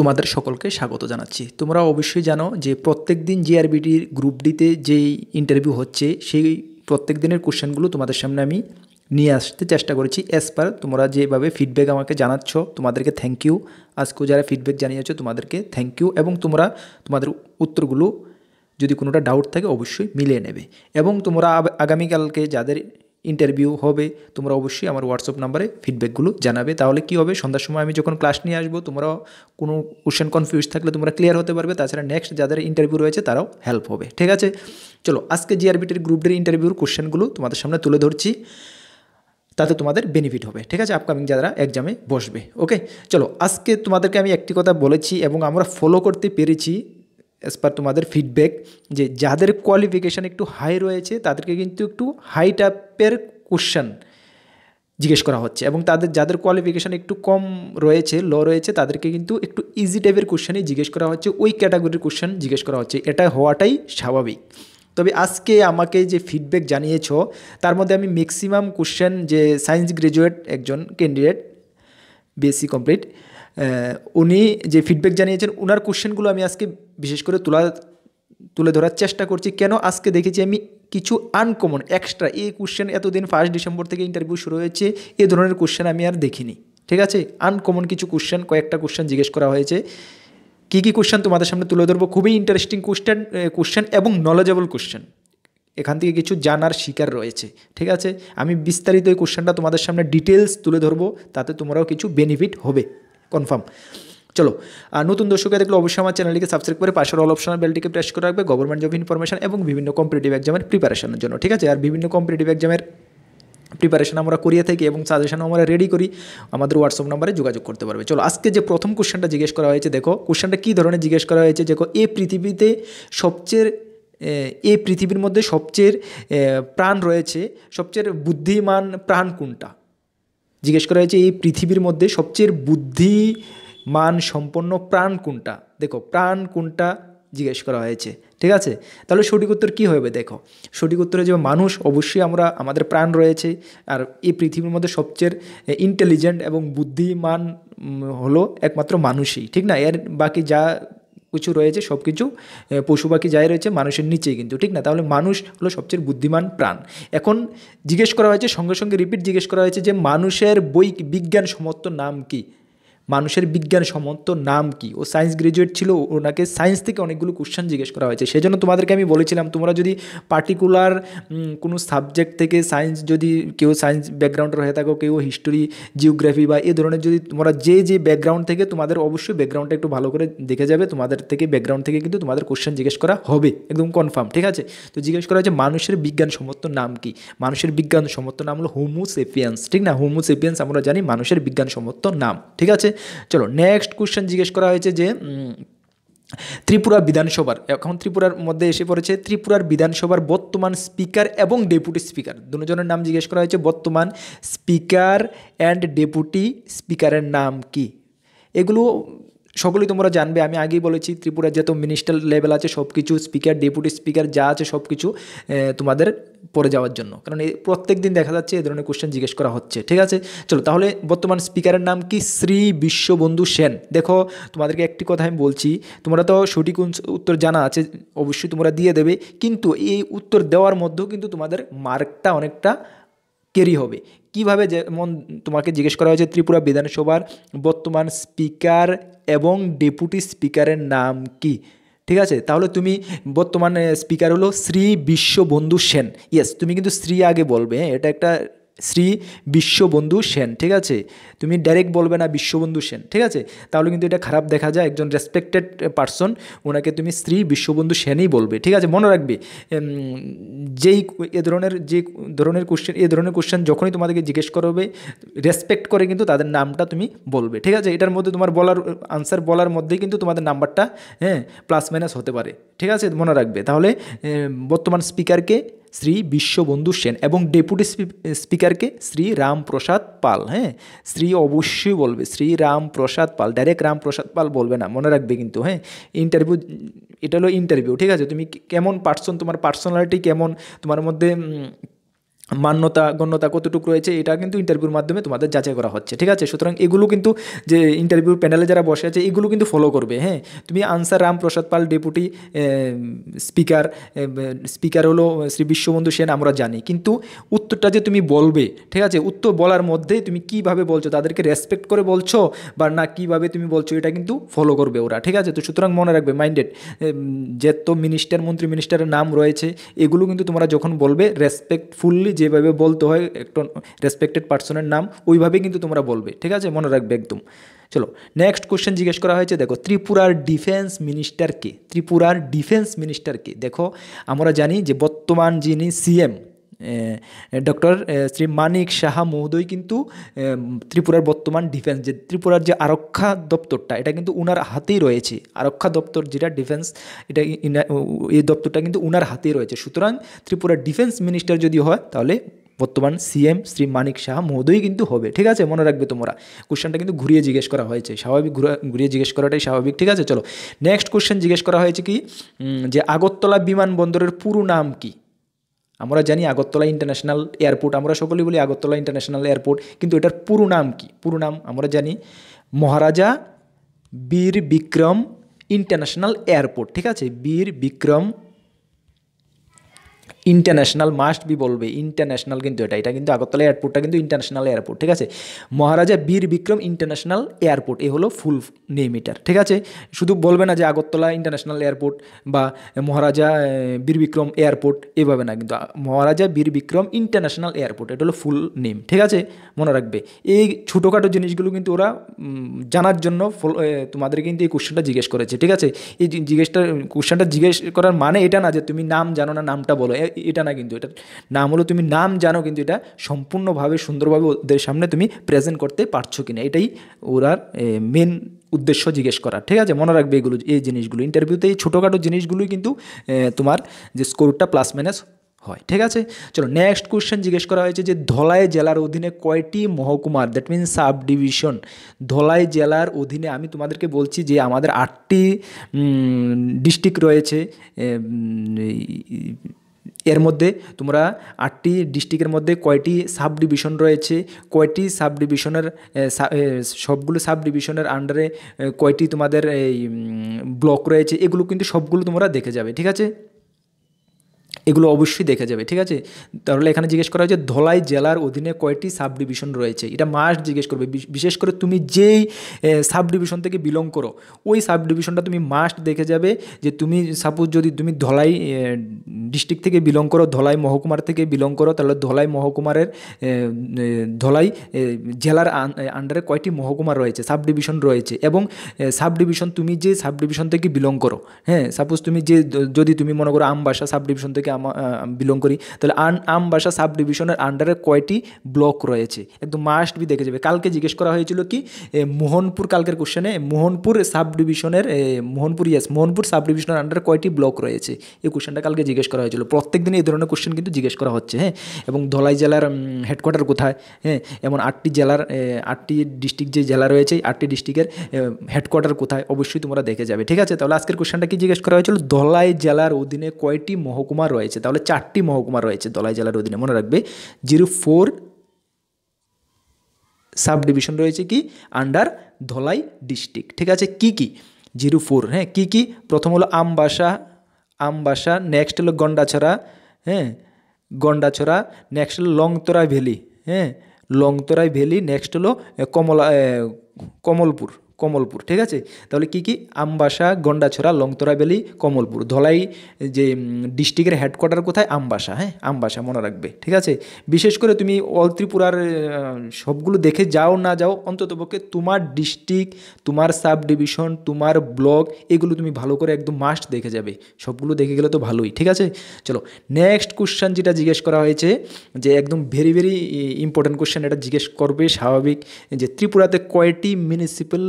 তোমাদের সকলকে স্বাগত জানাচ্ছি তোমরা অবশ্যই জানো যে প্রত্যেক দিন জিআরবিটির গ্রুপ ডিতে যেই ইন্টারভিউ হচ্ছে সেই প্রত্যেক দিনের কোশ্চেনগুলো তোমাদের সামনে আমি নিয়ে আসতে চেষ্টা করেছি অ্যাজ পার তোমরা যেভাবে ফিডব্যাক আমাকে জানাচ্ছ তোমাদেরকে থ্যাংক ইউ আজকেও যারা ফিডব্যাক জানিয়েছো তোমাদেরকে থ্যাংক ইউ এবং তোমরা তোমাদের উত্তরগুলো যদি কোনোটা ডাউট থাকে অবশ্যই মিলিয়ে নেবে এবং তোমরা আগামীকালকে যাদের ইন্টারভিউ হবে তোমরা অবশ্যই আমার হোয়াটসঅ্যাপ নাম্বারে ফিডব্যাকগুলো জানাবে তাহলে কি হবে সন্ধ্যার সময় আমি যখন ক্লাস নিয়ে আসবো তোমরা কোনো কোশ্চেন কনফিউজ থাকলে তোমরা ক্লিয়ার হতে পারবে তাছাড়া নেক্সট যাদের ইন্টারভিউ রয়েছে তারাও হেল্প হবে ঠিক আছে চলো আজকে জিআরবিটির গ্রুপ ডির ইন্টারভিউর কোশ্চেনগুলো তোমাদের সামনে তুলে ধরছি তাতে তোমাদের বেনিফিট হবে ঠিক আছে আপকামিং যারা এক্সামে বসবে ওকে চলো আজকে তোমাদেরকে আমি একটি কথা বলেছি এবং আমরা ফলো করতে পেরেছি অ্যাজ পার তোমাদের ফিডব্যাক যে যাদের কোয়ালিফিকেশান একটু হাই রয়েছে তাদেরকে কিন্তু একটু হাই টাইপের কোশ্চেন জিজ্ঞেস করা হচ্ছে এবং তাদের যাদের কোয়ালিফিকেশান একটু কম রয়েছে ল রয়েছে তাদেরকে কিন্তু একটু ইজি টাইপের কোশ্চেনই জিজ্ঞেস করা হচ্ছে ওই ক্যাটাগরির কোশ্চেন জিজ্ঞেস করা হচ্ছে এটা হওয়াটাই স্বাভাবিক তবে আজকে আমাকে যে ফিডব্যাক জানিয়েছ তার মধ্যে আমি ম্যাক্সিমাম কোশ্চেন যে সায়েন্স গ্রাজুয়েট একজন ক্যান্ডিডেট বিএসসি কমপ্লিট উনি যে ফিডব্যাক জানিয়েছেন ওনার কোশ্চেনগুলো আমি আজকে বিশেষ করে তুলা তুলে ধরার চেষ্টা করছি কেন আজকে দেখেছি আমি কিছু আনকমন এক্সট্রা এই কোশ্চেন এতদিন ফার্স্ট ডিসেম্বর থেকে ইন্টারভিউ শুরু হয়েছে এ ধরনের কোশ্চেন আমি আর দেখিনি ঠিক আছে আনকমন কিছু কোশ্চেন কয়েকটা কোশ্চেন জিজ্ঞেস করা হয়েছে কী কী কোশ্চেন তোমাদের সামনে তুলে ধরবো খুবই ইন্টারেস্টিং কোশ্চেন কোশ্চেন এবং নলেজেবল কোশ্চেন এখান থেকে কিছু জানার শিকার রয়েছে ঠিক আছে আমি বিস্তারিত এই কোশ্চেনটা তোমাদের সামনে ডিটেলস তুলে ধরবো তাতে তোমরাও কিছু বেনিফিট হবে কনফার্ম চলো আর নতুন দর্শকে দেখলে অবশ্যই আমার চ্যানেলটিকে সাবস্ক্রাইব করে পাশের অল অপশনাল বেলটিকে প্রেস করে রাখবে গভর্নমেন্ট জব ইনফরমেশন এবং বিভিন্ন কম্পিটিটিভ এক্সামের প্রিপারেশনের জন্য ঠিক আছে আর বিভিন্ন কম্পিটিটিভ এক্সামের প্রিপারেশন আমরা করিয়ে থাকি এবং সাজেশন আমরা রেডি করি আমাদের হোয়াটসঅ্যাপ নাম্বারে যোগাযোগ করতে পারবে চলো আজকে যে প্রথম কোশ্চেনটা জিজ্ঞেস করা হয়েছে দেখো কোশ্চেনটা কী ধরনের জিজ্ঞেস করা হয়েছে দেখো এ পৃথিবীতে সবচেয়ে এই পৃথিবীর মধ্যে সবচেয়ে প্রাণ রয়েছে সবচেয়ে বুদ্ধিমান প্রাণ কোনটা জিজ্ঞেস করা হয়েছে এই পৃথিবীর মধ্যে সবচেয়ে বুদ্ধি মান সম্পন্ন প্রাণ কোনটা দেখো প্রাণ কোনটা জিজ্ঞেস করা হয়েছে ঠিক আছে তাহলে সঠিক উত্তর কী হবে দেখো সঠিক উত্তরে যে মানুষ অবশ্যই আমরা আমাদের প্রাণ রয়েছে আর এই পৃথিবীর মধ্যে সবচেয়ে ইন্টেলিজেন্ট এবং বুদ্ধিমান হলো একমাত্র মানুষই ঠিক না এর বাকি যা কিছু রয়েছে সব কিছু পশু পাখি যাই রয়েছে মানুষের নিচেই কিন্তু ঠিক না তাহলে মানুষ হলো সবচেয়ে বুদ্ধিমান প্রাণ এখন জিজ্ঞেস করা হয়েছে সঙ্গে সঙ্গে রিপিট জিজ্ঞেস করা হয়েছে যে মানুষের বই বিজ্ঞান সমর্থ নাম কী মানুষের বিজ্ঞান সম্মত নাম কি ও সায়েন্স গ্রাজুয়েট ছিল ওনাকে সায়েন্স থেকে অনেকগুলো কোশ্চেন জিজ্ঞেস করা হয়েছে সেজন্য তোমাদেরকে আমি বলেছিলাম তোমরা যদি পার্টিকুলার কোনো সাবজেক্ট থেকে সায়েন্স যদি কেউ সায়েন্স ব্যাকগ্রাউন্ডের হয়ে থাকো কেউ হিস্টোরি জিওগ্রাফি বা এ ধরনের যদি তোমরা যে যে ব্যাকগ্রাউন্ড থেকে তোমাদের অবশ্যই ব্যাকগ্রাউন্ডটা একটু ভালো করে দেখে যাবে তোমাদের থেকে ব্যাকগ্রাউন্ড থেকে কিন্তু তোমাদের কোশ্চেন জিজ্ঞেস করা হবে একদম কনফার্ম ঠিক আছে তো জিজ্ঞেস করা হয়েছে মানুষের সমর্থ নাম কি মানুষের বিজ্ঞান সমর্থ নাম হলো হোমোসেপিয়ান্স ঠিক না হোমোসেপিয়ান্স আমরা জানি মানুষের বিজ্ঞানসম্মত নাম ঠিক আছে চলো নেক্সট কোশ্চেন জিজ্ঞেস করা হয়েছে যে ত্রিপুরা বিধানসভার এখন ত্রিপুরার মধ্যে এসে পড়েছে ত্রিপুরার বিধানসভার বর্তমান স্পিকার এবং ডেপুটি স্পিকার দুজনের নাম জিজ্ঞেস করা হয়েছে বর্তমান স্পিকার অ্যান্ড ডেপুটি স্পিকারের নাম কি এগুলো সকলেই তোমরা জানবে আমি আগেই বলেছি ত্রিপুরার যত মিনিস্টার লেভেল আছে সব কিছু স্পিকার ডেপুটি স্পিকার যা আছে সব কিছু তোমাদের পড়ে যাওয়ার জন্য কারণ এই প্রত্যেক দিন দেখা যাচ্ছে এ ধরনের কোশ্চেন জিজ্ঞেস করা হচ্ছে ঠিক আছে চলো তাহলে বর্তমান স্পিকারের নাম কি শ্রী বিশ্ববন্ধু সেন দেখো তোমাদেরকে একটি কথা আমি বলছি তোমরা তো সঠিক উত্তর জানা আছে অবশ্যই তোমরা দিয়ে দেবে কিন্তু এই উত্তর দেওয়ার মধ্যেও কিন্তু তোমাদের মার্কটা অনেকটা কেরি হবে কিভাবে যেমন তোমাকে জিজ্ঞেস করা হয়েছে ত্রিপুরা বিধানসভার বর্তমান স্পিকার এবং ডেপুটি স্পিকারের নাম কি ঠিক আছে তাহলে তুমি বর্তমানে স্পিকার হলো শ্রী বিশ্ববন্ধু সেন ইয়েস তুমি কিন্তু শ্রী আগে বলবে হ্যাঁ এটা একটা শ্রী বিশ্ববন্ধু সেন ঠিক আছে তুমি ডাইরেক্ট বলবে না বিশ্ববন্ধু সেন ঠিক আছে তাহলে কিন্তু এটা খারাপ দেখা যায় একজন রেসপেক্টেড পার্সন ওনাকে তুমি শ্রী বিশ্ববন্ধু সেনই বলবে ঠিক আছে মনে রাখবে যেই এ ধরনের যে ধরনের কোশ্চেন এ ধরনের কোশ্চেন যখনই তোমাদেরকে জিজ্ঞেস করবে রেসপেক্ট করে কিন্তু তাদের নামটা তুমি বলবে ঠিক আছে এটার মধ্যে তোমার বলার আনসার বলার মধ্যেই কিন্তু তোমাদের নাম্বারটা হ্যাঁ প্লাস মাইনাস হতে পারে ঠিক আছে মনে রাখবে তাহলে বর্তমান স্পিকারকে শ্রী বিশ্ববন্ধু সেন এবং ডেপুটি স্পিকারকে শ্রী রামপ্রসাদ পাল হ্যাঁ শ্রী অবশ্যই বলবে শ্রী রামপ্রসাদ পাল ডাইরেক্ট রামপ্রসাদ পাল বলবে না মনে রাখবে কিন্তু হ্যাঁ ইন্টারভিউ এটা হলো ইন্টারভিউ ঠিক আছে তুমি কেমন পার্সন তোমার পার্সোনালিটি কেমন তোমার মধ্যে মান্যতা গণ্যতা কতটুকু রয়েছে এটা কিন্তু ইন্টারভিউর মাধ্যমে তোমাদের যাচাই করা হচ্ছে ঠিক আছে সুতরাং এগুলো কিন্তু যে ইন্টারভিউর প্যানেলে যারা বসে আছে এগুলো কিন্তু ফলো করবে হ্যাঁ তুমি answer Ramprasad Pal deputy speaker speaker হলো শ্রী বিশ্ববন্ধু সেন আমরা জানি কিন্তু উত্তরটা যে তুমি বলবে ঠিক আছে উত্তর বলার মধ্যে তুমি কিভাবে বলছো তাদেরকে রেসপেক্ট করে বলছো বা না কিভাবে তুমি বলছো এটা কিন্তু ফলো করবে ওরা ঠিক আছে তো সুতরাং মনে রাখবে মাইন্ডেড যে তো মিনিস্টার মন্ত্রী মিনিস্টারের নাম রয়েছে এগুলো কিন্তু তোমরা যখন বলবে রেসপেক্টফুললি যেভাবে বলতে হয় একটা রেসপেক্টেড পার্সনের নাম ওইভাবে কিন্তু তোমরা বলবে ঠিক আছে মনে রাখবে একদম চলো নেক্সট কোশ্চেন জিজ্ঞেস করা হয়েছে দেখো ত্রিপুরার ডিফেন্স মিনিস্টারকে ত্রিপুরার ডিফেন্স মিনিস্টারকে দেখো আমরা জানি যে বর্তমান যিনি সিএম ডক্টর শ্রী মানিক সাহা মহোদয় কিন্তু ত্রিপুরার বর্তমান ডিফেন্স যে ত্রিপুরার যে আরক্ষা দপ্তরটা এটা কিন্তু উনার হাতেই রয়েছে আরক্ষা দপ্তর যেটা ডিফেন্স এটা এই দপ্তরটা কিন্তু উনার হাতেই রয়েছে সুতরাং ত্রিপুরার ডিফেন্স মিনিস্টার যদি হয় তাহলে বর্তমান সিএম শ্রী মানিক সাহা মহোদয় কিন্তু হবে ঠিক আছে মনে রাখবে তোমরা কোশ্চেনটা কিন্তু ঘুরিয়ে জিজ্ঞেস করা হয়েছে স্বাভাবিক ঘুরিয়ে জিজ্ঞেস করাটাই স্বাভাবিক ঠিক আছে চলো নেক্সট কোশ্চেন জিজ্ঞেস করা হয়েছে কি যে আগরতলা বিমানবন্দরের পুরো নাম কি আমরা জানি আগরতলা ইন্টারন্যাশনাল এয়ারপোর্ট আমরা সকলেই বলি আগরতলা ইন্টারন্যাশনাল এয়ারপোর্ট কিন্তু এটার পুরো নাম কি পুরো নাম আমরা জানি মহারাজা বীর বিক্রম ইন্টারন্যাশনাল এয়ারপোর্ট ঠিক আছে Bir Bikram international must be বলবে ইন্টারন্যাশনাল কিন্তু এটা এটা কিন্তু আগরতলা এয়ারপোর্টটা কিন্তু ইন্টারন্যাশনাল এয়ারপোর্ট ঠিক আছে মহারাজা বীর বিক্রম ইন্টারন্যাশনাল এয়ারপোর্ট এ হলো ফুল নেম এটার ঠিক আছে শুধু বলবে না যে আগরতলা ইন্টারন্যাশনাল এয়ারপোর্ট বা মহারাজা বীর বিক্রম এয়ারপোর্ট এভাবে না কিন্তু মহারাজা বীর বিক্রম ইন্টারন্যাশনাল এয়ারপোর্ট এটা হলো ফুল নেম ঠিক আছে মনে রাখবে এই ছোটোখাটো জিনিসগুলো কিন্তু ওরা জানার জন্য তোমাদের কিন্তু এই কোশ্চেনটা জিজ্ঞেস করেছে ঠিক আছে এই জিজ্ঞেসটা কোশ্চেনটা জিজ্ঞেস করার মানে এটা না যে তুমি নাম জানো না নামটা বলো এটা না কিন্তু এটা নাম হলো তুমি নাম জানো কিন্তু এটা সম্পূর্ণভাবে সুন্দরভাবে ওদের সামনে তুমি প্রেজেন্ট করতে পারছো কিনা এটাই ওরা মেন উদ্দেশ্য জিজ্ঞেস করা ঠিক আছে মনে রাখবে এগুলো এই জিনিসগুলো ইন্টারভিউতে এই ছোটোখাটো জিনিসগুলোই কিন্তু তোমার যে স্কোরটা প্লাস মাইনাস হয় ঠিক আছে চলো নেক্সট কোয়েশ্চেন জিজ্ঞেস করা হয়েছে যে ধলাই জেলার অধীনে কয়টি মহকুমার that mean sub division Dhalai জেলার অধীনে আমি তোমাদেরকে বলছি যে আমাদের আটটি ডিস্ট্রিক্ট রয়েছে এর মধ্যে তোমরা আটটি ডিস্ট্রিক্টের মধ্যে কয়টি সাব ডিভিশন রয়েছে কয়টি সাব ডিভিশনের সবগুলো সাব ডিভিশনের আন্ডারে কয়টি তোমাদের এই ব্লক রয়েছে এগুলো কিন্তু সবগুলো তোমরা দেখে যাবে ঠিক আছে এগুলো অবশ্যই দেখা যাবে ঠিক আছে তাহলে এখানে জিজ্ঞেস করা হয়েছে ধলাই জেলার অধীনে কয়টি সাব ডিভিশন রয়েছে এটা মাস্ট জিজ্ঞেস করবে বিশেষ করে তুমি যেই সাব ডিভিশন থেকে বিলং করো ওই সাব ডিভিশনটা তুমি মাস্ট দেখে যাবে যে তুমি সাপোজ যদি তুমি ধলাই ডিস্ট্রিক্ট থেকে বিলং করো ধলাই মহকুমার থেকে বিলং করো তাহলে ধলাই মহকুমারের ধলাই জেলার আন্ডারে কয়টি মহকুমা রয়েছে সাব ডিভিশন রয়েছে এবং সাব ডিভিশন তুমি যে সাব ডিভিশন থেকে বিলং করো হ্যাঁ সাপোজ তুমি যে যদি তুমি মনে করো আমবাসা সাব ডিভিশন থেকে বিলং করি তাহলে আন আমবাসা সাব ডিভিশনের আন্ডারে কয়টি ব্লক রয়েছে একদম মাস্ট বি দেখে যাবে কালকে জিজ্ঞেস করা হয়েছিল কি মোহনপুর কালকের কোশ্চেনে মোহনপুর সাব ডিভিশনের মোহনপুর ইয়াস মোহনপুর সাব ডিভিশনের আন্ডারে কয়টি ব্লক রয়েছে এই কোশ্চেনটা কালকে জিজ্ঞেস করা হয়েছিল প্রত্যেক দিন এই ধরনের কোশ্চেন কিন্তু জিজ্ঞেস করা হচ্ছে হ্যাঁ এবং ধলাই জেলার হেডকোয়ার্টার কোথায় হ্যাঁ এমন আটটি জেলার আটটি ডিস্ট্রিক্ট যে জেলা রয়েছে আটটি ডিস্ট্রিক্টের হেডকোয়ার্টার কোথায় অবশ্যই তোমরা দেখে যাবে ঠিক আছে তাহলে আজকের কোশ্চেনটা কি জিজ্ঞেস করা হয়েছিল ধলাই জেলার অধীনে কয়টি মহকুমা রয়েছে রয়েছে তাহলে চারটি মহকুমা রয়েছে দলাই জেলার অধীনে মনে রাখবে জিরো ফোর সাব ডিভিশন রয়েছে কি আন্ডার ধলাই ডিস্ট্রিক্ট ঠিক আছে কি কি জিরো ফোর হ্যাঁ কী কী প্রথম হলো আমবাসা আমবাসা নেক্সট হলো গন্ডাছড়া হ্যাঁ গন্ডাছড়া নেক্সট হলো লংতরাই ভ্যালি হ্যাঁ লংতরাই ভ্যালি নেক্সট হলো কমলা কমলপুর কমলপুর ঠিক আছে তাহলে কি কি আমবাসা গন্ডাছড়া লংতরাবেলি কমলপুর ধলাই যে ডিস্ট্রিক্টের হেডকোয়ার্টার কোথায় আমবাসা হ্যাঁ আমবাসা মনে রাখবে ঠিক আছে বিশেষ করে তুমি অল ত্রিপুরার সবগুলো দেখে যাও না যাও অন্ততপক্ষে তোমার ডিস্ট্রিক্ট তোমার সাব ডিভিশন তোমার ব্লক এগুলো তুমি ভালো করে একদম মাস্ট দেখে যাবে সবগুলো দেখে গেলে তো ভালোই ঠিক আছে চলো নেক্সট কোশ্চেন যেটা জিজ্ঞেস করা হয়েছে যে একদম ভেরি ভেরি ইম্পর্ট্যান্ট কোশ্চেন এটা জিজ্ঞেস করবে স্বাভাবিক যে ত্রিপুরাতে কয়টি মিউনিসিপ্যাল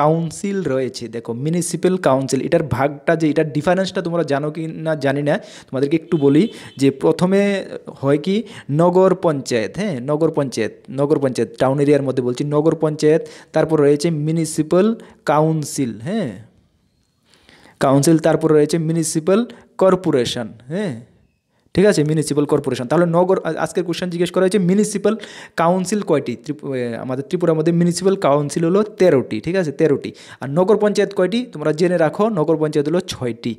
কাউন্সিল রয়েছে দেখো মিউনিসিপ্যাল কাউন্সিল এটার ভাগটা যে এটার ডিফারেন্সটা তোমরা জানো কি না জানি না তোমাদেরকে একটু বলি যে প্রথমে হয় কি নগর পঞ্চায়েত হ্যাঁ নগর পঞ্চায়েত নগর পঞ্চায়েত টাউন এরিয়ার মধ্যে বলছি নগর পঞ্চায়েত তারপর রয়েছে মিউনিসিপ্যাল কাউন্সিল হ্যাঁ কাউন্সিল তারপর রয়েছে মিউনিসিপ্যাল কর্পোরেশন হ্যাঁ ঠিক আছে মিউনিসিপ্যাল কর্পোরেশন তাহলে নগর আজকের কোশ্চেন জিজ্ঞেস করা হয়েছে মিউনিসিপ্যাল কাউন্সিল কয়টি আমাদের ত্রিপুরার মধ্যে মিউনিসিপ্যাল কাউন্সিল হলো তেরোটি ঠিক আছে তেরোটি আর নগর পঞ্চায়েত কয়টি তোমরা জেনে রাখো নগর পঞ্চায়েত হলো ছয়টি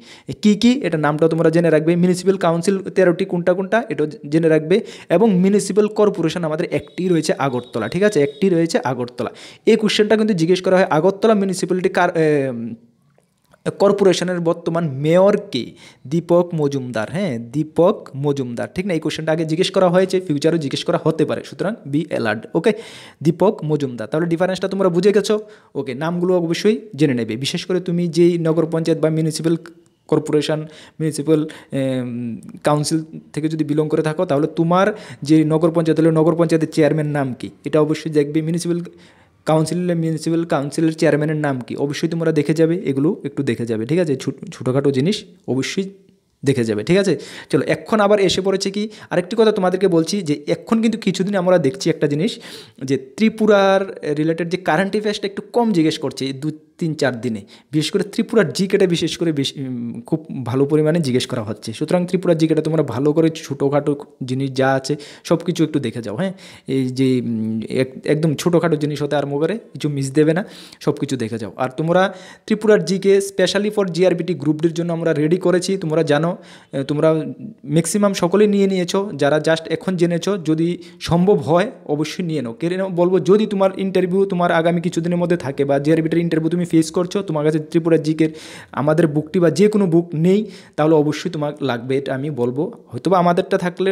কি কি এটা নামটা তোমরা জেনে রাখবে মিউনিসিপ্যাল কাউন্সিল তেরোটি কোনটা কোনটা এটা জেনে রাখবে এবং মিউনিসিপ্যাল কর্পোরেশন আমাদের একটি রয়েছে আগরতলা ঠিক আছে একটি রয়েছে আগরতলা এই কোশ্চেনটা কিন্তু জিজ্ঞেস করা হয় আগরতলা মিউনিসিপ্যালিটি কার কর্পোরেশনের বর্তমান মেয়র কে দীপক মজুমদার হ্যাঁ দীপক মজুমদার ঠিক না এই কোশ্চেনটা আগে জিজ্ঞেস করা হয়েছে ফিউচারও জিজ্ঞেস করা হতে পারে সুতরাং বি অ্যালার্ড ওকে দীপক মজুমদার তাহলে ডিফারেন্সটা তোমরা বুঝে গেছো ওকে নামগুলো অবশ্যই জেনে নেবে বিশেষ করে তুমি যেই নগর পঞ্চায়েত বা মিউনিসিপ্যাল কর্পোরেশন মিউনিসিপ্যাল কাউন্সিল থেকে যদি বিলং করে থাকো তাহলে তোমার যে নগর পঞ্চায়েত হলে নগর পঞ্চায়েতের চেয়ারম্যান নাম কি এটা অবশ্যই দেখবে মিউনিসিপ্যাল কাউন্সিলের মিউনিসিপ্যাল কাউন্সিলের চেয়ারম্যানের নাম কি অবশ্যই তোমরা দেখে যাবে এগুলো একটু দেখে যাবে ঠিক আছে ছোটোখাটো জিনিস অবশ্যই দেখে যাবে ঠিক আছে চলো এখন আবার এসে পড়েছে কি আরেকটি কথা তোমাদেরকে বলছি যে এখন কিন্তু কিছুদিন আমরা দেখছি একটা জিনিস যে ত্রিপুরার রিলেটেড যে কারেন্ট অ্যাফেয়ার্সটা একটু কম জিজ্ঞেস করছে দু তিন চার দিনে বিশেষ করে ত্রিপুরার জিকেটা বিশেষ করে বেশ খুব ভালো পরিমাণে জিজ্ঞেস করা হচ্ছে সুতরাং ত্রিপুরার জিকেটা তোমরা ভালো করে ছোটোখাটো জিনিস যা আছে সব কিছু একটু দেখে যাও হ্যাঁ এই যে একদম ছোটোখাটো জিনিস হতে আরম্ভ করে কিছু মিস দেবে না সব কিছু দেখে যাও আর তোমরা ত্রিপুরার জিকে স্পেশালি ফর জিআরবিটি গ্রুপটির জন্য আমরা রেডি করেছি তোমরা জানো তোমরা ম্যাক্সিমাম সকলেই নিয়ে নিয়েছো যারা জাস্ট এখন জেনেছো যদি সম্ভব হয় অবশ্যই নিয়ে নাও কেন বলবো যদি তোমার ইন্টারভিউ তোমার আগামী কিছুদিনের মধ্যে থাকে বা জিআরবিটির ইন্টারভিউ তুমি তুমি ফেস করছো তোমার কাছে ত্রিপুরা জিকের আমাদের বুকটি বা যে কোনো বুক নেই তাহলে অবশ্যই তোমার লাগবে এটা আমি বলবো হয়তোবা আমাদেরটা থাকলে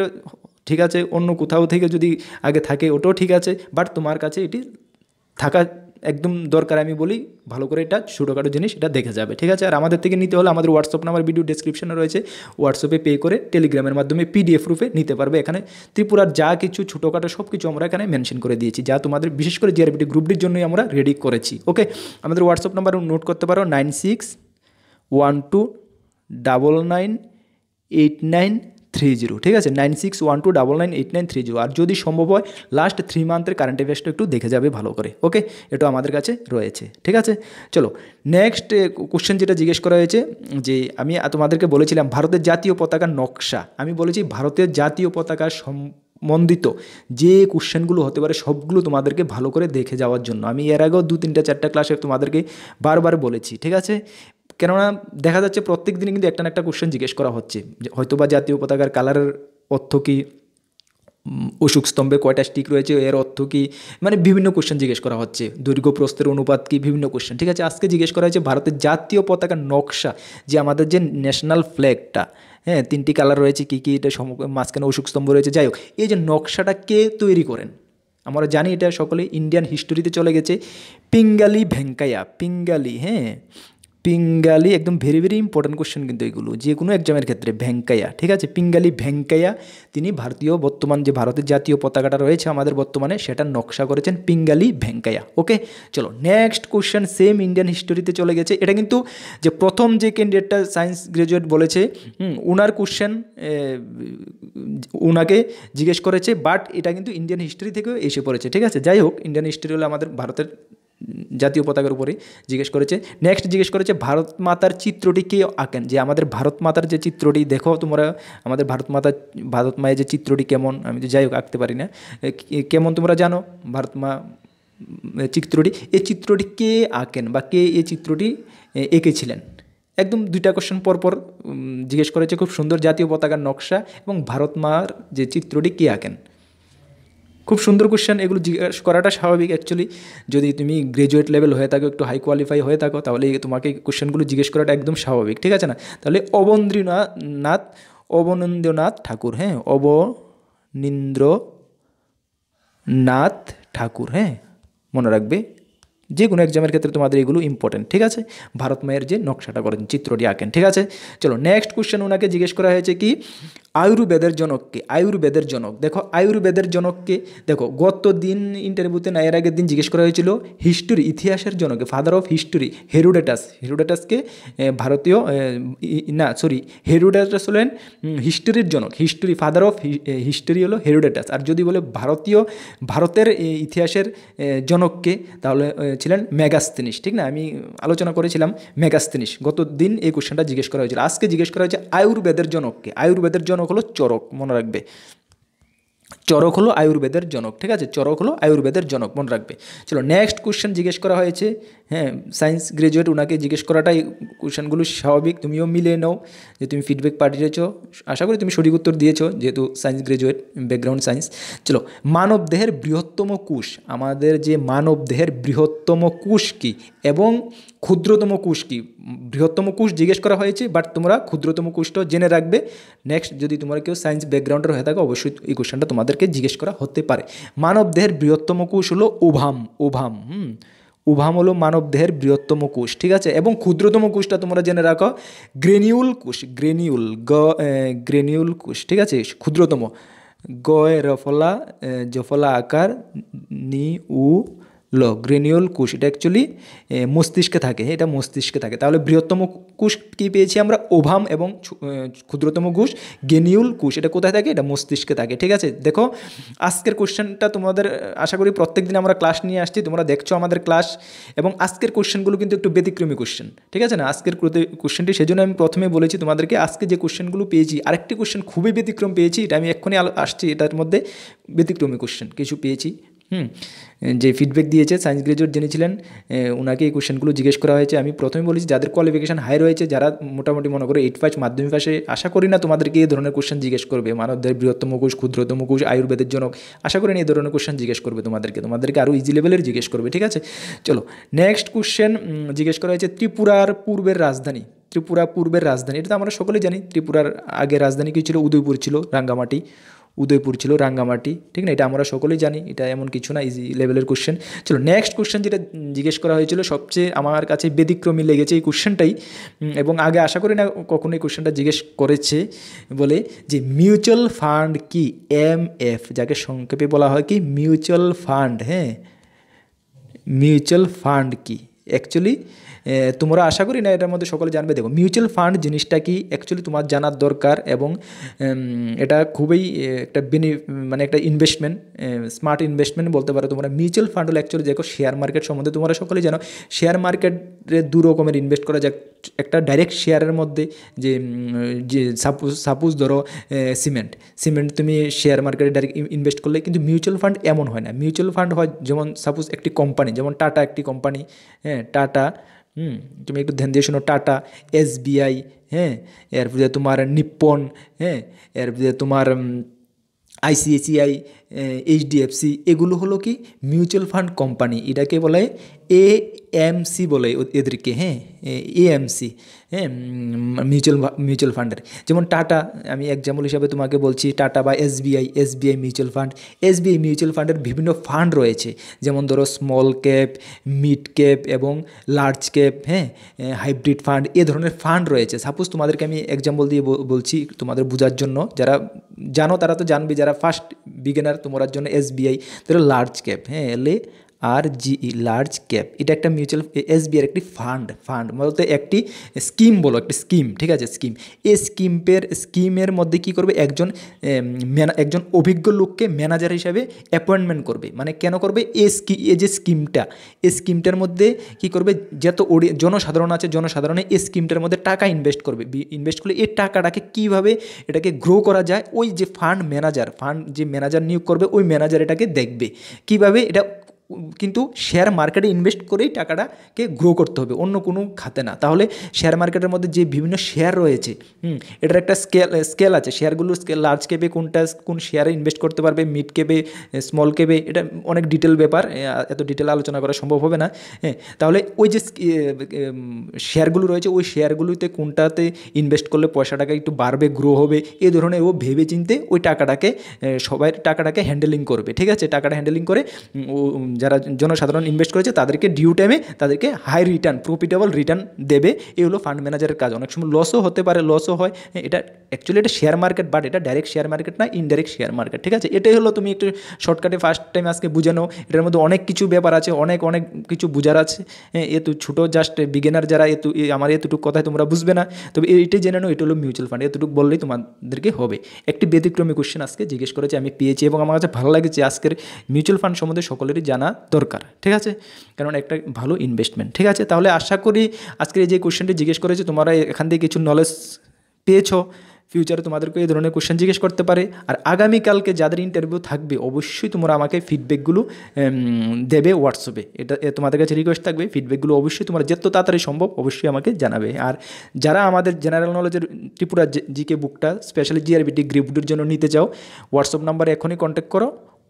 ঠিক আছে অন্য কোথাও থেকে যদি আগে থাকে ওটাও ঠিক আছে বাট তোমার কাছে এটি থাকা একদম দরকার আমি বলি ভালো করে এটা ছোটোখাটো জিনিস এটা দেখে যাবে ঠিক আছে আর আমাদের থেকে নিতে হলে আমাদের হোয়াটসঅ্যাপ নাম্বার ভিডিও ডিসক্রিপশনে রয়েছে হোয়াটসঅ্যাপে পে করে টেলিগ্রামের মাধ্যমে পিডিএফ রূপে নিতে পারবে এখানে ত্রিপুরার যা কিছু ছোটোখাটো সব কিছু আমরা এখানে মেনশন করে দিয়েছি যা তোমাদের বিশেষ করে জিআরবিটি গ্রুপটির জন্যই আমরা রেডি করেছি ওকে আমাদের হোয়াটসঅ্যাপ নাম্বার নোট করতে পারো nine six one two double nine eight nine three zero ঠিক আছে nine six one two double nine eight nine three zero আর যদি সম্ভব হয় লাস্ট থ্রি মান্থের কারেন্ট অ্যাফেয়ার্সটা একটু দেখে যাবে ভালো করে ওকে এটা আমাদের কাছে রয়েছে ঠিক আছে চলো নেক্সট কোশ্চেন যেটা জিজ্ঞেস করা হয়েছে যে আমি তোমাদেরকে বলেছিলাম ভারতের জাতীয় পতাকার নকশা আমি বলেছি ভারতের জাতীয় পতাকা সম্বন্ধিত যে কোশ্চেনগুলো হতে পারে সবগুলো তোমাদেরকে ভালো করে দেখে যাওয়ার জন্য আমি এর আগেও দু তিনটা চারটা ক্লাসে তোমাদেরকে বারবার বলেছি ঠিক আছে কেননা দেখা যাচ্ছে প্রত্যেক দিনই কিন্তু একটা না একটা কোশ্চেন জিজ্ঞেস করা হচ্ছে হয়তো বা জাতীয় পতাকার কালারের অর্থ কী অসুখ স্তম্ভে কয়টা স্টিক রয়েছে এর অর্থ কী মানে বিভিন্ন কোশ্চেন জিজ্ঞেস করা হচ্ছে দৈর্ঘ্য প্রস্তের অনুপাত কী বিভিন্ন কোশ্চেন ঠিক আছে আজকে জিজ্ঞেস করা হয়েছে ভারতের জাতীয় পতাকার নকশা যে আমাদের যে ন্যাশনাল ফ্ল্যাগটা হ্যাঁ তিনটি কালার রয়েছে কী কী এটা সম মাঝখানে অসুখ স্তম্ভ রয়েছে যাই হোক এই যে নকশাটা কে তৈরি করেন আমরা জানি এটা সকলে ইন্ডিয়ান হিস্টোরিতে চলে গেছে পিঙ্গালি ভেঙ্কাইয়া পিঙ্গালি হ্যাঁ পিঙ্গালি একদম ভেরি ভেরি ইম্পর্ট্যান্ট কোশ্চেন কিন্তু এগুলো যে কোনো এক্সামের ক্ষেত্রে ভেঙ্কাইয়া ঠিক আছে পিঙ্গালি ভেঙ্কাইয়া তিনি ভারতীয় বর্তমান যে ভারতের জাতীয় পতাকাটা রয়েছে আমাদের বর্তমানে সেটা নকশা করেছেন পিঙ্গালি ভেঙ্কাইয়া ওকে চলো নেক্সট কোশ্চেন সেম ইন্ডিয়ান হিস্টোরিতে চলে গেছে এটা কিন্তু যে প্রথম যে ক্যান্ডিডেটটা সায়েন্স গ্রাজুয়েট বলেছে ওনার কোশ্চেন ওনাকে জিজ্ঞেস করেছে বাট এটা কিন্তু ইন্ডিয়ান হিস্ট্রি থেকেও এসে পড়েছে ঠিক আছে যাই হোক ইন্ডিয়ান হিস্ট্রি হলো আমাদের ভারতের জাতীয় পতাকার উপরে জিজ্ঞেস করেছে নেক্সট জিজ্ঞেস করেছে ভারত মাতার চিত্রটি কে আঁকেন যে আমাদের ভারত মাতার যে চিত্রটি দেখো তোমরা আমাদের ভারত মাতা ভারত মায়ের যে চিত্রটি কেমন আমি তো যাই হোক আঁকতে পারি না কেমন তোমরা জানো ভারত মা চিত্রটি এই চিত্রটি কে আঁকেন বা কে এই চিত্রটি এঁকেছিলেন একদম দুইটা কোশ্চেন পরপর জিজ্ঞেস করেছে খুব সুন্দর জাতীয় পতাকার নকশা এবং ভারত মার যে চিত্রটি কে আঁকেন খুব সুন্দর কোশ্চেন এগুলো জিজ্ঞেস করাটা স্বাভাবিক অ্যাকচুয়ালি যদি তুমি গ্রাজুয়েট লেভেল হয়ে থাকো একটু হাই কোয়ালিফাই হয়ে থাকো তাহলে তোমাকে কোশ্চেনগুলো জিজ্ঞেস করাটা একদম স্বাভাবিক ঠিক আছে না তাহলে অবন্দ্রীনাথ অবনন্দ্রনাথ ঠাকুর হ্যাঁ অবনীন্দ্রনাথ ঠাকুর হ্যাঁ মনে রাখবে যে কোনো এক্সামের ক্ষেত্রে তোমাদের এগুলো ইম্পর্টেন্ট ঠিক আছে ভারত মায়ের যে নকশাটা করেন চিত্রটি আঁকেন ঠিক আছে চলো নেক্সট কোশ্চেন ওনাকে জিজ্ঞেস করা হয়েছে কি আয়ুর্বেদের জনককে আয়ুর্বেদের জনক দেখো আয়ুর্বেদের জনককে দেখো গত দিন ইন্টারভিউতে না এর আগের দিন জিজ্ঞেস করা হয়েছিল হিস্টোরি ইতিহাসের জনকে ফাদার অফ হিস্টোরি হেরুডেটাস হেরুডেটাসকে ভারতীয় না সরি হেরুডেটাস হলেন হিস্টোরির জনক হিস্টোরি ফাদার অফ হিস্টোরি হলো হেরুডেটাস আর যদি বলে ভারতীয় ভারতের ইতিহাসের জনককে তাহলে ছিলেন মেগাস্তিনিস ঠিক না আমি আলোচনা করেছিলাম মেগাস্তিনিস গত দিন এই কোশ্চেনটা জিজ্ঞেস করা হয়েছিল আজকে জিজ্ঞেস করা হয়েছে আয়ুর্বেদের জনককে আয়ুর্বেদের জনক হলো চরক মনে রাখবে চরক হলো আয়ুর্বেদের জনক ঠিক আছে চরক হলো আয়ুর্বেদের জনক মনে রাখবে চলো নেক্সট কোয়েশ্চেন জিজ্ঞেস করা হয়েছে হ্যাঁ সায়েন্স গ্রাজুয়েট ওনাকে জিজ্ঞেস করাটাই কোশ্চেনগুলো স্বাভাবিক তুমিও মিলিয়ে নাও যে তুমি ফিডব্যাক পাঠিয়েছ আশা করি তুমি সঠিক উত্তর দিয়েছ যেহেতু সায়েন্স গ্রাজুয়েট ব্যাকগ্রাউন্ড সায়েন্স চলো মানব দেহের বৃহত্তম কোষ আমাদের যে মানব দেহের বৃহত্তম কোষ কি এবং ক্ষুদ্রতম কোষ কি বৃহত্তম কোষ জিজ্ঞেস করা হয়েছে বাট তোমরা ক্ষুদ্রতম কোষটাও জেনে রাখবে নেক্সট যদি তোমরা কেউ সায়েন্স ব্যাকগ্রাউন্ডের হয়ে থাকো অবশ্যই এই কোশ্চেনটা তোমাদের আমাদেরকে জিজ্ঞেস করা হতে পারে মানবদেহের বৃহত্তম কোষ হলো উভাম উভাম হুম উভাম হলো মানবদেহের বৃহত্তম কোষ ঠিক আছে এবং ক্ষুদ্রতম কোষটা তোমরা জেনে রাখো গ্রেনিউল কোষ গ্রেনিউল গ গ্রেনিউল কোষ ঠিক আছে ক্ষুদ্রতম গয় রফলা জফলা আকার নি উ ল গ্রেনিওল কোষ এটা অ্যাকচুয়ালি মস্তিষ্কে থাকে হ্যাঁ, এটা মস্তিষ্কে থাকে তাহলে বৃহত্তম কোষ কী পেয়েছি আমরা ওভাম এবং ক্ষুদ্রতম কোষ গেনিউল কোষ এটা কোথায় থাকে এটা মস্তিষ্কে থাকে ঠিক আছে দেখো আজকের কোশ্চেনটা তোমাদের আশা করি প্রত্যেক দিন আমরা ক্লাস নিয়ে আসছি তোমরা দেখছো আমাদের ক্লাস এবং আজকের কোশ্চেনগুলো কিন্তু একটু ব্যতিক্রমী কোশ্চেন ঠিক আছে না আজকের কোশ্চেনটি সেজন্য আমি প্রথমে বলেছি তোমাদেরকে আজকে যে কোশ্চেনগুলো পেয়েছি আরেকটি কোশ্চেন খুবই ব্যতিক্রম পেয়েছি এটা আমি এক্ষুনি আসছি এটার মধ্যে ব্যতিক্রমী কোশ্চেন কিছু পেয়েছি হুম যে ফিডব্যাক দিয়েছে সায়েন্স গ্রাজুয়েট যিনি ছিলেন ওনাকে এই কোশ্চেনগুলো জিজ্ঞেস করা হয়েছে আমি প্রথমে বলেছি যাদের কোয়ালিফিকেশান হাই রয়েছে যারা মোটামুটি মনে করো এইট পাস মাধ্যমিক পাশে আশা করি না তোমাদেরকে এই ধরনের কোয়েশ্চেন জিজ্ঞেস করবে মানবদের বৃহত্তম কোষ ক্ষুদ্রতম কোষ আয়ুর্বেদের জনক আশা করি না এই ধরনের কোয়েশ্চেন জিজ্ঞেস করবে তোমাদেরকে তোমাদেরকে আরও ইজি লেভেলের জিজ্ঞেস করবে ঠিক আছে চলো নেক্সট কোশ্চেন জিজ্ঞেস করা হয়েছে ত্রিপুরার পূর্বের রাজধানী ত্রিপুরা পূর্বের রাজধানী এটা তো আমরা সকলে জানি ত্রিপুরার আগে রাজধানী কী ছিল উদয়পুর ছিল রাঙ্গামাটি উদয়পুর ছিল রাঙ্গামাটি ঠিক না এটা আমরা সকলেই জানি এটা এমন কিছু না ইজি লেভেলের কোশ্চেন চলো নেক্সট কোশ্চেন যেটা জিজ্ঞেস করা হয়েছিল সবচেয়ে আমার কাছে ব্যতিক্রমী লেগেছে এই কোশ্চেনটাই এবং আগে আশা করি না কখনো এই কোশ্চেনটা জিজ্ঞেস করেছে বলে যে মিউচুয়াল ফান্ড কি এম এফ যাকে সংক্ষেপে বলা হয় কি মিউচুয়াল ফান্ড হ্যাঁ মিউচুয়াল ফান্ড কি অ্যাকচুয়ালি তোমরা আশা করি না এটার মধ্যে সকলে জানবে দেখো মিউচুয়াল ফান্ড জিনিসটা কি অ্যাকচুয়ালি তোমার জানার দরকার এবং এটা খুবই একটা বেনি মানে একটা ইনভেস্টমেন্ট স্মার্ট ইনভেস্টমেন্ট বলতে পারো তোমরা মিউচুয়াল ফান্ড হলো অ্যাকচুয়ালি দেখো শেয়ার মার্কেট সম্বন্ধে তোমরা সকলে জানো শেয়ার মার্কেটে দু রকমের ইনভেস্ট করা যায় একটা ডাইরেক্ট শেয়ারের মধ্যে যে যে সাপোজ সাপোজ ধরো সিমেন্ট সিমেন্ট তুমি শেয়ার মার্কেটে ডাইরেক্ট ইনভেস্ট করলে কিন্তু মিউচুয়াল ফান্ড এমন হয় না মিউচুয়াল ফান্ড হয় যেমন সাপোজ একটি কোম্পানি যেমন টাটা একটি কোম্পানি হ্যাঁ টাটা হুম তুমি একটু ধ্যান দিয়ে শোনো টাটা এসবিআই হ্যাঁ এরপরে তোমার নিপ্পন হ্যাঁ এরপরে তোমার আইসিআইসিআই এইচডিএফসি এগুলো হলো কি মিউচুয়াল ফান্ড কোম্পানি এটাকে বলে এ এমসি বলে এদেরকে হ্যাঁ এএমসি হ্যাঁ মিউচুয়াল মিউচুয়াল ফান্ডের যেমন টাটা আমি এক্সাম্পল হিসাবে তোমাকে বলছি টাটা বা SBI SBI mutual fund SBI mutual ফান্ডের বিভিন্ন ফান্ড রয়েছে যেমন ধরো স্মল ক্যাপ মিড ক্যাপ এবং লার্জ ক্যাপ হ্যাঁ হাইব্রিড ফান্ড এ ধরনের ফান্ড রয়েছে সাপোজ তোমাদেরকে আমি এক্সাম্পল দিয়ে বলছি তোমাদের বোঝার জন্য যারা জানো তারা তো জানবে যারা ফার্স্ট বিগিনার তোমার জন্য এসবিআই তাহলে লার্জ ক্যাপ হ্যাঁ এলে আর জিই লার্জ ক্যাপ এটা একটা মিউচুয়াল এসবিআর একটি ফান্ড ফান্ড মূলত একটি স্কিম বলো একটি স্কিম ঠিক আছে স্কিম এই স্কিমের স্কিমের মধ্যে কি করবে একজন একজন অভিজ্ঞ লোককে ম্যানেজার হিসাবে অ্যাপয়েন্টমেন্ট করবে মানে কেন করবে এ স্কি এ যে স্কিমটা এ স্কিমটার মধ্যে কি করবে যত জনসাধারণ আছে জনসাধারণে এই স্কিমটার মধ্যে টাকা ইনভেস্ট করবে ইনভেস্ট করলে এই টাকাটাকে কিভাবে এটাকে গ্রো করা যায় ওই যে ফান্ড ম্যানেজার ফান্ড যে ম্যানেজার নিয়োগ করবে ওই ম্যানেজার এটাকে দেখবে কিভাবে এটা কিন্তু শেয়ার মার্কেটে ইনভেস্ট করেই টাকাটাকে গ্রো করতে হবে অন্য কোনো খাতে না তাহলে শেয়ার মার্কেটের মধ্যে যে বিভিন্ন শেয়ার রয়েছে হুম এটার একটা স্কেল স্কেল আছে শেয়ারগুলো স্কেল লার্জ ক্যাপে কোনটা কোন শেয়ারে ইনভেস্ট করতে পারবে মিড ক্যাপে স্মল ক্যাপে এটা অনেক ডিটেল ব্যাপার এত ডিটেল আলোচনা করা সম্ভব হবে না হ্যাঁ তাহলে ওই যে শেয়ারগুলো রয়েছে ওই শেয়ারগুলোতে কোনটাতে ইনভেস্ট করলে পয়সাটাকে একটু বাড়বে গ্রো হবে এ ধরনের ও ভেবে চিনতে ওই টাকাটাকে সবাই টাকাটাকে হ্যান্ডেলিং করবে ঠিক আছে টাকাটা হ্যান্ডেলিং করে ও যারা জনসাধারণ ইনভেস্ট করেছে তাদেরকে ডিউ টাইমে তাদেরকে হাই রিটার্ন প্রফিটেবল রিটার্ন দেবে এই হলো ফান্ড ম্যানেজারের কাজ অনেক সময় লসও হতে পারে লসও হয় এটা অ্যাকচুয়ালি এটা শেয়ার মার্কেট বাট এটা ডাইরেক্ট শেয়ার মার্কেট না ইনডাইরেক্ট শেয়ার মার্কেট ঠিক আছে এটাই হলো তুমি একটু শর্টকাটে ফার্স্ট টাইম আজকে বুঝানো এটার মধ্যে অনেক কিছু ব্যাপার আছে অনেক অনেক কিছু বোঝার আছে হ্যাঁ, এ তো ছোটো জাস্ট বিগিনার যারা এতু আমার এতটুকু কথায় তোমরা বুঝবে না তবে এইটাই জেনে নাও এটা হলো মিউচুয়াল ফান্ড এতটুকু বললেই তোমাদেরকে হবে একটি ব্যতিক্রমী কোশ্চেন আজকে জিজ্ঞেস করেছে আমি পেয়েছি এবং আমার কাছে ভালো লাগেছে আজকের মিউচুয়াল ফান্ড সম্বন্ধে সকলেরই জানা জানা দরকার ঠিক আছে কারণ একটা ভালো ইনভেস্টমেন্ট ঠিক আছে তাহলে আশা করি আজকের যে কোয়েশ্চেনটি জিজ্ঞেস করেছে তোমরা এখান থেকে কিছু নলেজ পেয়েছো ফিউচারে তোমাদেরকে এই ধরনের কোশ্চেন জিজ্ঞেস করতে পারে আর আগামীকালকে যাদের ইন্টারভিউ থাকবে অবশ্যই তোমরা আমাকে ফিডব্যাকগুলো দেবে হোয়াটসঅ্যাপে এটা তোমাদের কাছে রিকোয়েস্ট থাকবে ফিডব্যাকগুলো অবশ্যই তোমরা যত তাড়াতাড়ি সম্ভব অবশ্যই আমাকে জানাবে আর যারা আমাদের জেনারেল নলেজের ত্রিপুরা জিকে বুকটা স্পেশালি ডিগ্রি গ্রুপটির জন্য নিতে চাও হোয়াটসঅ্যাপ নাম্বারে এখনই কন্ট্যাক্ট করো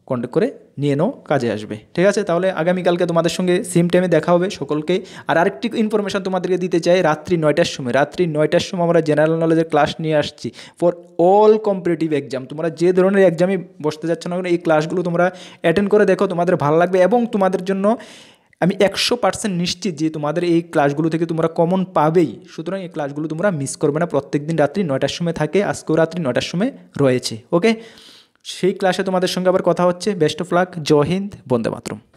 কন্ট্যাক্ট করে নিয়ে নাও কাজে আসবে ঠিক আছে তাহলে আগামীকালকে তোমাদের সঙ্গে সেম টাইমে দেখা হবে সকলকে আর আরেকটি ইনফরমেশান তোমাদেরকে দিতে চাই রাত্রি নয়টার সময় রাত্রি নয়টার সময় আমরা জেনারেল নলেজের ক্লাস নিয়ে আসছি ফর অল কম্পিটিটিভ এক্সাম তোমরা যে ধরনের এক্সামে বসতে যাচ্ছ না কেন এই ক্লাসগুলো তোমরা অ্যাটেন্ড করে দেখো তোমাদের ভালো লাগবে এবং তোমাদের জন্য আমি একশো পার্সেন্ট নিশ্চিত যে তোমাদের এই ক্লাসগুলো থেকে তোমরা কমন পাবেই সুতরাং এই ক্লাসগুলো তোমরা মিস করবে না প্রত্যেক দিন রাত্রি নয়টার সময় থাকে আজকেও রাত্রি নয়টার সময় রয়েছে ওকে সেই ক্লাসে তোমাদের সঙ্গে আবার কথা হচ্ছে বেস্ট অফ লাক জয় হিন্দ বন্দে মাতরম